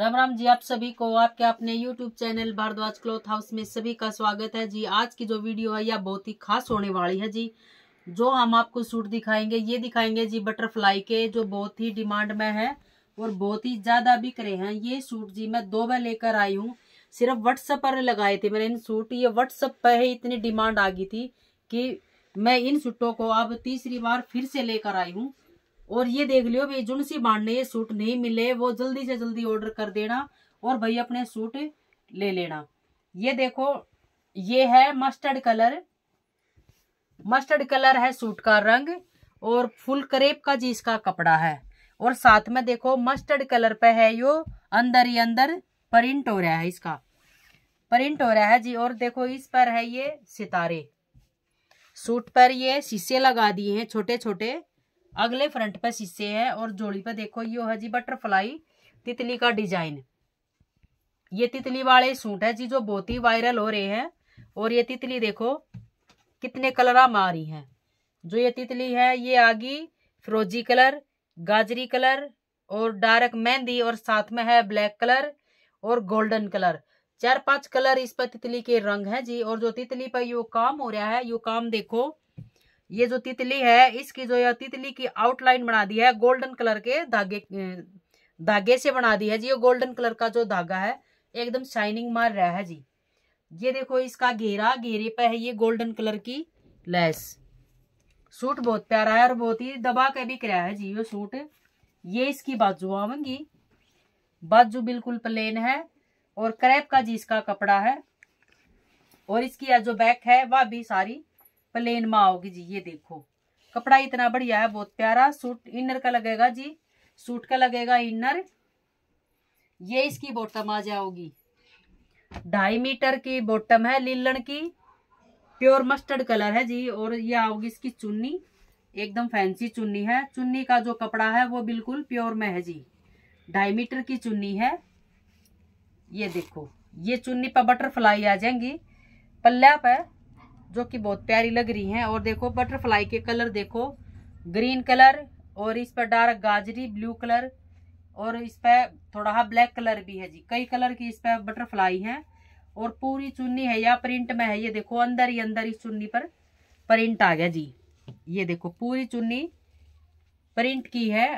राम राम जी आप सभी को आपके अपने YouTube channel Bhardwaj cloth house में सभी का स्वागत है जी आज की जो वीडियो है यह बहुत ही खास होने वाली है जी जो हम आपको सूट दिखाएंगे ये दिखाएंगे जी बटरफ्लाई के जो बहुत ही डिमांड में है और बहुत ही ज़्यादा बिक रहे हैं ये सूट जी मैं दो बार लेकर आई हूँ सिर्फ व्हाट्सअप पर लगाए थे मैंने इन सूट ये व्हाट्सएप पर ही इतनी डिमांड आ गई थी कि मैं इन सूटों को अब तीसरी बार फिर से लेकर आई हूँ और ये देख लियो भाई जुन सी बांड ये सूट नहीं मिले वो जल्दी से जल्दी ऑर्डर कर देना और भाई अपने सूट ले लेना ये देखो ये है मस्टर्ड कलर मस्टर्ड कलर है सूट का रंग और फुल करेप का जी इसका कपड़ा है और साथ में देखो मस्टर्ड कलर पे है यो अंदर ही अंदर प्रिंट हो रहा है इसका प्रिंट हो रहा है जी और देखो इस पर है ये सितारे सूट पर ये शीशे लगा दिए हैं छोटे छोटे अगले फ्रंट पे शीशे है और जोड़ी पे देखो ये है जी बटरफ्लाई तितली का डिजाइन ये तितली वाले सूट है जी जो बहुत ही वायरल हो रहे हैं और ये तितली देखो कितने कलरा मारी है जो ये तितली है ये आ गई कलर गाजरी कलर और डार्क मेहंदी और साथ में है ब्लैक कलर और गोल्डन कलर चार पांच कलर इस पर तितली के रंग है जी और जो तितली पर यो काम हो रहा है यो काम देखो ये जो तितली है इसकी जो है तितली की आउटलाइन बना दी है गोल्डन कलर के धागे धागे से बना दी है जी ये गोल्डन कलर का जो धागा है एकदम शाइनिंग मार रहा है जी ये देखो इसका घेरा घेरे पे है ये गोल्डन कलर की लेस सूट बहुत प्यारा है और बहुत ही दबा के भी कराया है जी ये सूट ये इसकी बाजू आवेंगी बाजू बिल्कुल प्लेन है और क्रैप का जी इसका कपड़ा है और इसकी जो बैक है वह भी सारी प्लेन में आओगी जी ये देखो कपड़ा इतना बढ़िया है बहुत प्यारा सूट इनर का लगेगा जी सूट का लगेगा इनर ये इसकी बॉटम आ जाओगी ढाई मीटर की बॉटम है लीलन की प्योर मस्टर्ड कलर है जी और ये आओगी इसकी चुन्नी एकदम फैंसी चुन्नी है चुन्नी का जो कपड़ा है वो बिल्कुल प्योर में है जी ढाई मीटर की चुन्नी है ये देखो ये चुन्नी पर बटरफ्लाई आ जाएंगी पल्ला पर जो कि बहुत प्यारी लग रही हैं और देखो बटरफ्लाई के कलर देखो ग्रीन कलर और इस पर डार्क गाजरी ब्लू कलर और इस पर थोड़ा हाँ ब्लैक कलर भी है जी कई कलर की इस पर बटरफ्लाई हैं और पूरी चुन्नी है या प्रिंट में है ये देखो अंदर ही अंदर इस चुन्नी पर प्रिंट आ गया जी ये देखो पूरी चुन्नी प्रिंट की है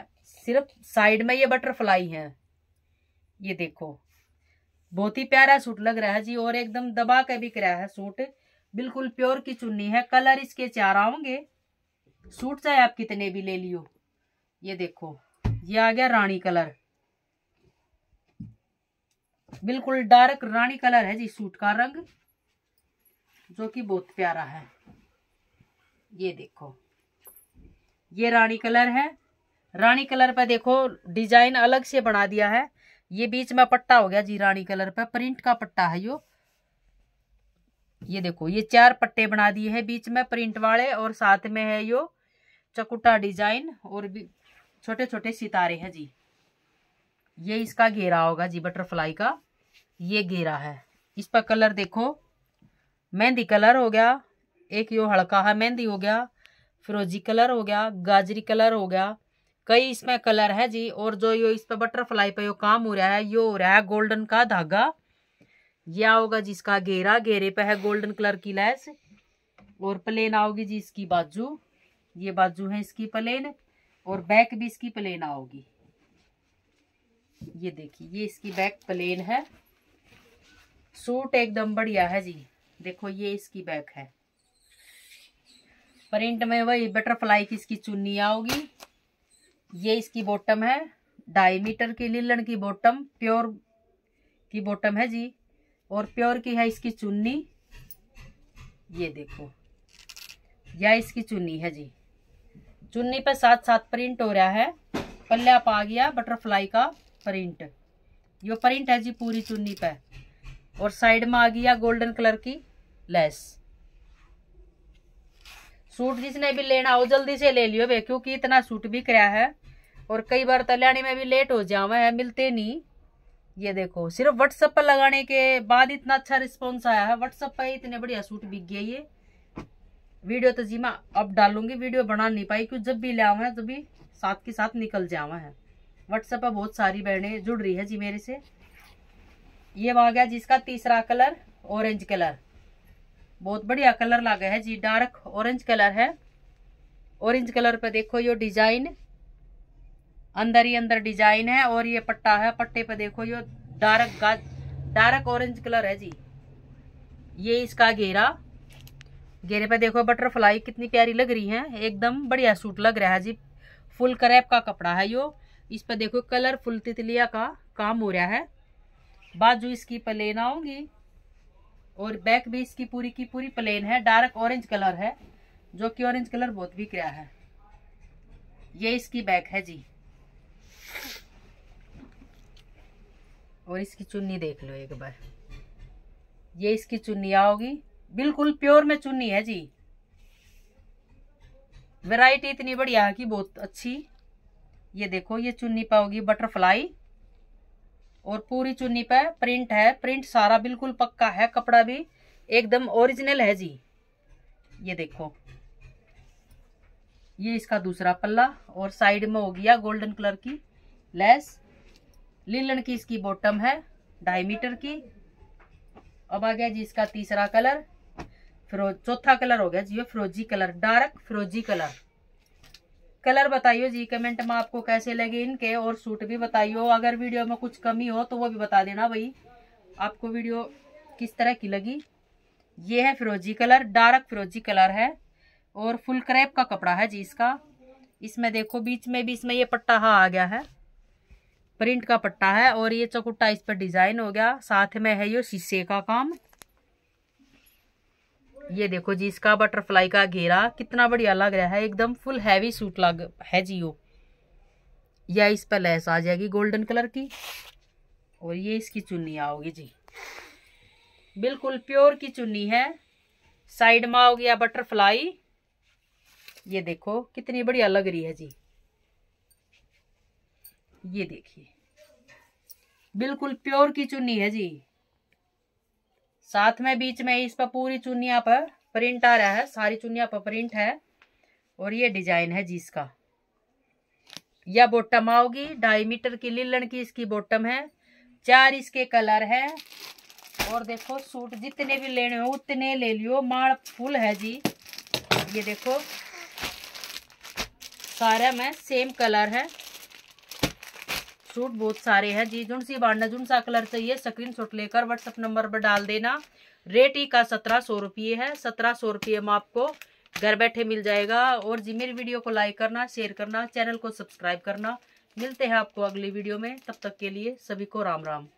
सिर्फ साइड में ये बटरफ्लाई है ये देखो बहुत ही प्यारा सूट लग रहा है जी और एकदम दबा के बिक रहा है सूट बिल्कुल प्योर की चुन्नी है कलर इसके चार आओगे सूट चाहे आप कितने भी ले लियो ये देखो ये आ गया रानी कलर बिल्कुल डार्क रानी कलर है जी सूट का रंग जो कि बहुत प्यारा है ये देखो ये रानी कलर है रानी कलर पर देखो डिजाइन अलग से बना दिया है ये बीच में पट्टा हो गया जी रानी कलर पर प्रिंट का पट्टा है यो ये देखो ये चार पट्टे बना दिए हैं बीच में प्रिंट वाले और साथ में है यो चकुटा डिजाइन और भी छोटे छोटे सितारे हैं जी ये इसका घेरा होगा जी बटरफ्लाई का ये घेरा है इस पर कलर देखो मेहंदी कलर हो गया एक यो हल्का है मेहंदी हो गया फिरोजी कलर हो गया गाजरी कलर हो गया कई इसमें कलर है जी और जो यो इस पर बटरफ्लाई पे यो काम हो रहा है यो हो रहा है गोल्डन का धागा यह होगा जिसका घेरा घेरे पे है गोल्डन कलर की लैस और प्लेन आओगी जी इसकी बाजू ये बाजू है इसकी प्लेन और बैक भी इसकी प्लेन आओगी ये देखिए ये इसकी बैक प्लेन है सूट एकदम बढ़िया है जी देखो ये इसकी बैक है प्रिंट में वही बटरफ्लाई की इसकी चुन्नी आओगी ये इसकी बॉटम है ढाई मीटर की लिलन की बॉटम प्योर की बॉटम है जी और प्योर की है इसकी चुन्नी ये देखो यह इसकी चुन्नी है जी चुन्नी पर साथ साथ प्रिंट हो रहा है पल्ला पा गया बटरफ्लाई का प्रिंट ये प्रिंट है जी पूरी चुन्नी पर और साइड में आ गया गोल्डन कलर की लेस सूट जिसने भी लेना हो जल्दी से ले लियो वे क्योंकि इतना सूट भी कराया है और कई बार तल्याणी में भी लेट हो जावा है मिलते नहीं ये देखो सिर्फ व्हाट्सएप पर लगाने के बाद इतना अच्छा रिस्पॉन्स आया है व्हाट्सएप पर इतने बढ़िया सूट बिक गया ये वीडियो तो जी मैं अब डालूंगी वीडियो बना नहीं पाई क्यों जब भी ले आवा है तभी तो साथ के साथ निकल जावा है व्हाट्सएप पर बहुत सारी बहने जुड़ रही है जी मेरे से ये आ गया जिसका तीसरा कलर ऑरेंज कलर बहुत बढ़िया कलर लगा है जी डार्क ऑरेंज कलर है ऑरेंज कलर पर देखो ये डिजाइन अंदर ही अंदर डिजाइन है और ये पट्टा है पट्टे पे देखो ये डार्क डार्क ऑरेंज कलर है जी ये इसका घेरा घेरे पे देखो बटरफ्लाई कितनी प्यारी लग रही है एकदम बढ़िया सूट लग रहा है जी फुल करेप का कपड़ा है यो इस पर देखो कलरफुल तितलिया का काम हो रहा है बाजू इसकी प्लेन आऊंगी और बैक भी इसकी पूरी की पूरी प्लेन है डार्क ऑरेंज कलर है जो कि ऑरेंज कलर बहुत बिक रहा है ये इसकी बैक है जी और इसकी चुन्नी देख लो एक बार ये इसकी चुन्नी आओगी बिल्कुल प्योर में चुन्नी है जी वैरायटी इतनी बढ़िया है कि बहुत अच्छी ये देखो ये चुन्नी पाओगी बटरफ्लाई और पूरी चुन्नी पे प्रिंट है प्रिंट सारा बिल्कुल पक्का है कपड़ा भी एकदम ओरिजिनल है जी ये देखो ये इसका दूसरा पल्ला और साइड में हो गया गोल्डन कलर की लेस लीलन की इसकी बॉटम है ढाई मीटर की अब आ गया जी इसका तीसरा कलर फिर चौथा कलर हो गया जी फ्रोजी कलर डार्क फ्रोजी कलर कलर बताइयो जी कमेंट में आपको कैसे लगे इनके और सूट भी बताइयो अगर वीडियो में कुछ कमी हो तो वो भी बता देना भाई आपको वीडियो किस तरह की लगी ये है फिरोजी कलर डार्क फिरोजी कलर है और फुल क्रेप का कपड़ा है जी इसका इसमें देखो बीच में भी इसमें ये पट्टा हाँ आ गया है प्रिंट का पट्टा है और ये चकुट्टा इस पर डिजाइन हो गया साथ में है ये शीशे का काम ये देखो जी इसका बटरफ्लाई का घेरा कितना बढ़िया लग रहा है एकदम फुल हैवी सूट लग है जी वो या इस पर लैस आ जाएगी गोल्डन कलर की और ये इसकी चुन्नी आओगी जी बिल्कुल प्योर की चुन्नी है साइड में आओगी या बटरफ्लाई ये देखो कितनी बढ़िया लग रही है जी ये देखिए बिल्कुल प्योर की चुन्नी है जी साथ में बीच में इस पर पूरी चुनिया पर प्रिंट आ रहा है सारी चुनिया पर प्रिंट है और ये डिजाइन है जी इसका यह बॉटम आओगी ढाई मीटर की लिलन की इसकी बॉटम है चार इसके कलर है और देखो सूट जितने भी लेने हो उतने ले लियो माल फुल है जी ये देखो सारे में सेम कलर है सूट बहुत सारे हैं जी जुन सी बाढ़ जुन सा कलर चाहिए स्क्रीन शॉट लेकर व्हाट्सअप नंबर पर डाल देना रेट ही का सत्रह सौ रुपये है सत्रह सौ रुपये में आपको घर बैठे मिल जाएगा और जी मेरी वीडियो को लाइक करना शेयर करना चैनल को सब्सक्राइब करना मिलते हैं आपको अगली वीडियो में तब तक के लिए सभी को राम राम